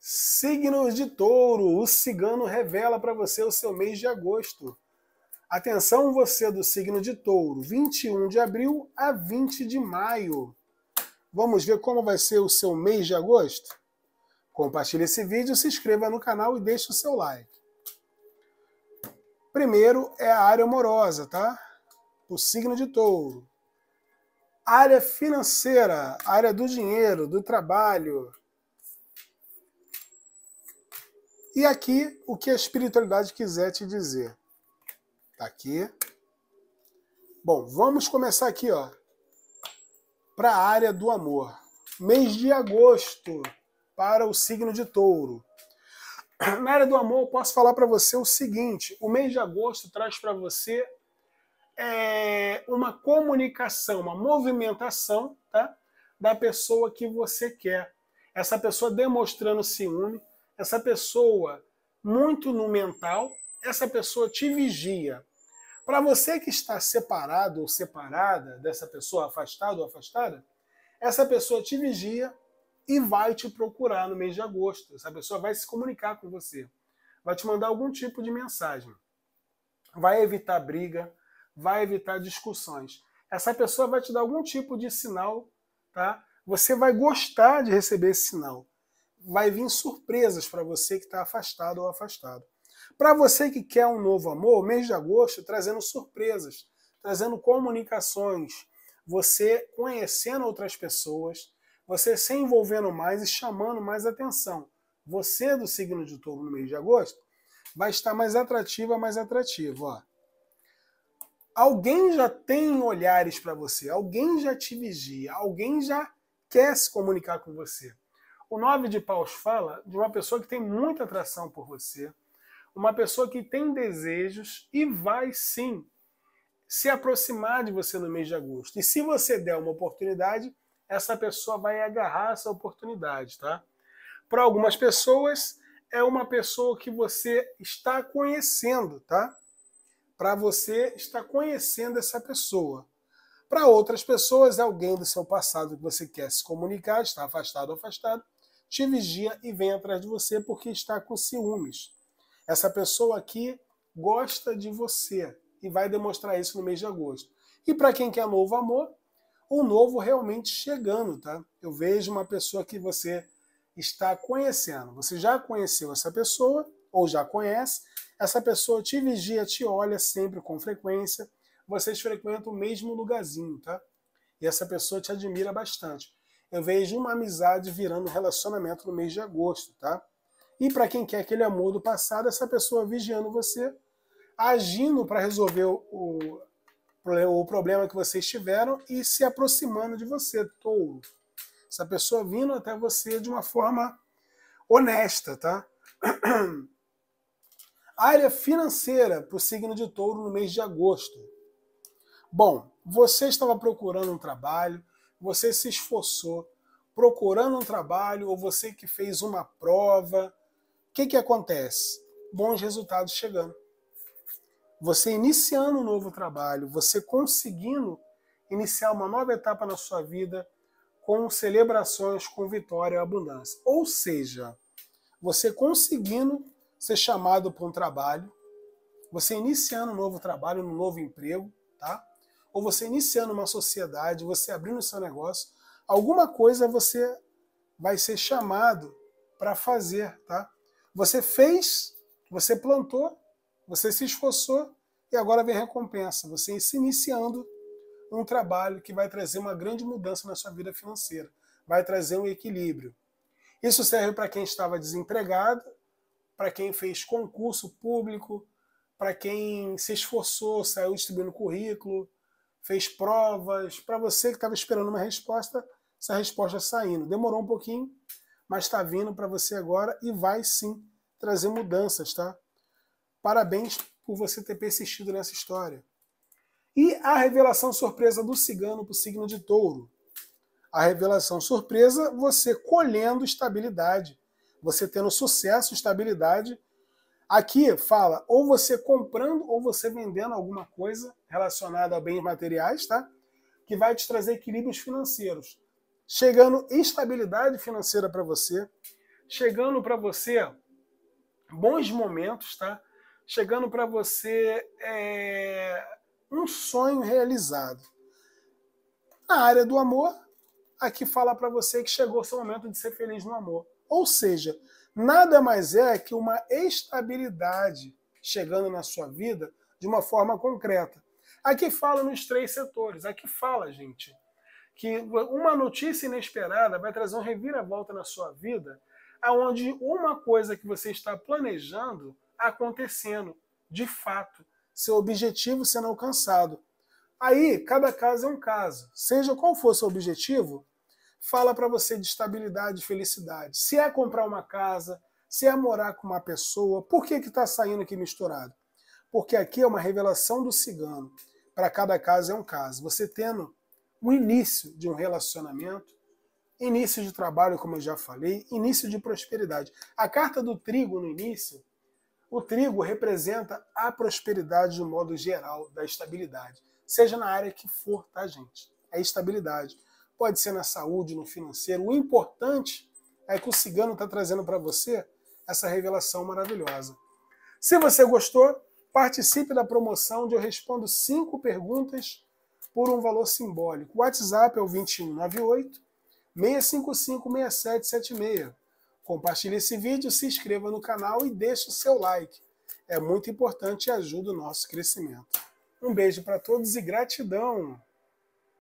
Signos de touro, o cigano revela para você o seu mês de agosto. Atenção, você do signo de touro, 21 de abril a 20 de maio. Vamos ver como vai ser o seu mês de agosto? Compartilhe esse vídeo, se inscreva no canal e deixe o seu like. Primeiro é a área amorosa, tá? O signo de touro. Área financeira, área do dinheiro, do trabalho E aqui o que a espiritualidade quiser te dizer. Tá aqui. Bom, vamos começar aqui, ó. Para a área do amor. Mês de agosto para o signo de Touro. Na área do amor, eu posso falar para você o seguinte: o mês de agosto traz para você é, uma comunicação, uma movimentação, tá? Da pessoa que você quer. Essa pessoa demonstrando ciúme, essa pessoa muito no mental, essa pessoa te vigia. Para você que está separado ou separada dessa pessoa, afastado ou afastada, essa pessoa te vigia e vai te procurar no mês de agosto. Essa pessoa vai se comunicar com você, vai te mandar algum tipo de mensagem, vai evitar briga, vai evitar discussões. Essa pessoa vai te dar algum tipo de sinal, tá? Você vai gostar de receber esse sinal vai vir surpresas para você que está afastado ou afastado. Para você que quer um novo amor, mês de agosto trazendo surpresas, trazendo comunicações, você conhecendo outras pessoas, você se envolvendo mais e chamando mais atenção. Você do signo de touro no mês de agosto vai estar mais atrativa, mais atrativo. Ó. Alguém já tem olhares para você, alguém já te vigia, alguém já quer se comunicar com você. O nove de paus fala de uma pessoa que tem muita atração por você, uma pessoa que tem desejos e vai sim se aproximar de você no mês de agosto. E se você der uma oportunidade, essa pessoa vai agarrar essa oportunidade, tá? Para algumas pessoas, é uma pessoa que você está conhecendo, tá? Para você está conhecendo essa pessoa. Para outras pessoas, é alguém do seu passado que você quer se comunicar, está afastado ou afastado te vigia e vem atrás de você porque está com ciúmes. Essa pessoa aqui gosta de você e vai demonstrar isso no mês de agosto. E para quem quer novo amor, o novo realmente chegando, tá? Eu vejo uma pessoa que você está conhecendo. Você já conheceu essa pessoa ou já conhece. Essa pessoa te vigia, te olha sempre com frequência. Vocês frequentam o mesmo lugarzinho, tá? E essa pessoa te admira bastante. Eu vejo uma amizade virando relacionamento no mês de agosto, tá? E para quem quer aquele amor do passado, essa pessoa vigiando você, agindo para resolver o, o problema que vocês tiveram e se aproximando de você, touro. Essa pessoa vindo até você de uma forma honesta, tá? Área financeira para o signo de touro no mês de agosto. Bom, você estava procurando um trabalho, você se esforçou procurando um trabalho ou você que fez uma prova, o que, que acontece? Bons resultados chegando. Você iniciando um novo trabalho, você conseguindo iniciar uma nova etapa na sua vida com celebrações, com vitória e abundância. Ou seja, você conseguindo ser chamado para um trabalho, você iniciando um novo trabalho, um novo emprego, tá? ou você iniciando uma sociedade, você abrindo o seu negócio, alguma coisa você vai ser chamado para fazer, tá? Você fez, você plantou, você se esforçou e agora vem recompensa. Você se iniciando um trabalho que vai trazer uma grande mudança na sua vida financeira, vai trazer um equilíbrio. Isso serve para quem estava desempregado, para quem fez concurso público, para quem se esforçou, saiu distribuindo currículo, fez provas, para você que estava esperando uma resposta, essa resposta tá saindo. Demorou um pouquinho, mas está vindo para você agora e vai sim trazer mudanças, tá? Parabéns por você ter persistido nessa história. E a revelação surpresa do cigano para o signo de touro. A revelação surpresa, você colhendo estabilidade, você tendo sucesso, estabilidade Aqui fala ou você comprando ou você vendendo alguma coisa relacionada a bens materiais, tá? Que vai te trazer equilíbrios financeiros, chegando estabilidade financeira para você, chegando para você bons momentos, tá? Chegando para você é, um sonho realizado. Na área do amor, aqui fala para você que chegou seu momento de ser feliz no amor. Ou seja, nada mais é que uma estabilidade chegando na sua vida de uma forma concreta. Aqui fala nos três setores, aqui fala, gente, que uma notícia inesperada vai trazer um reviravolta na sua vida, aonde uma coisa que você está planejando acontecendo, de fato, seu objetivo sendo alcançado. Aí, cada caso é um caso. Seja qual for seu objetivo, fala para você de estabilidade e felicidade. Se é comprar uma casa, se é morar com uma pessoa, por que está saindo aqui misturado? Porque aqui é uma revelação do cigano. Para cada caso é um caso. Você tendo o início de um relacionamento, início de trabalho, como eu já falei, início de prosperidade. A carta do trigo no início, o trigo representa a prosperidade de um modo geral, da estabilidade, seja na área que for, tá, gente? É estabilidade pode ser na saúde, no financeiro. O importante é que o cigano está trazendo para você essa revelação maravilhosa. Se você gostou, participe da promoção onde eu respondo cinco perguntas por um valor simbólico. O WhatsApp é o 2198 655 6776. Compartilhe esse vídeo, se inscreva no canal e deixe o seu like. É muito importante e ajuda o nosso crescimento. Um beijo para todos e gratidão!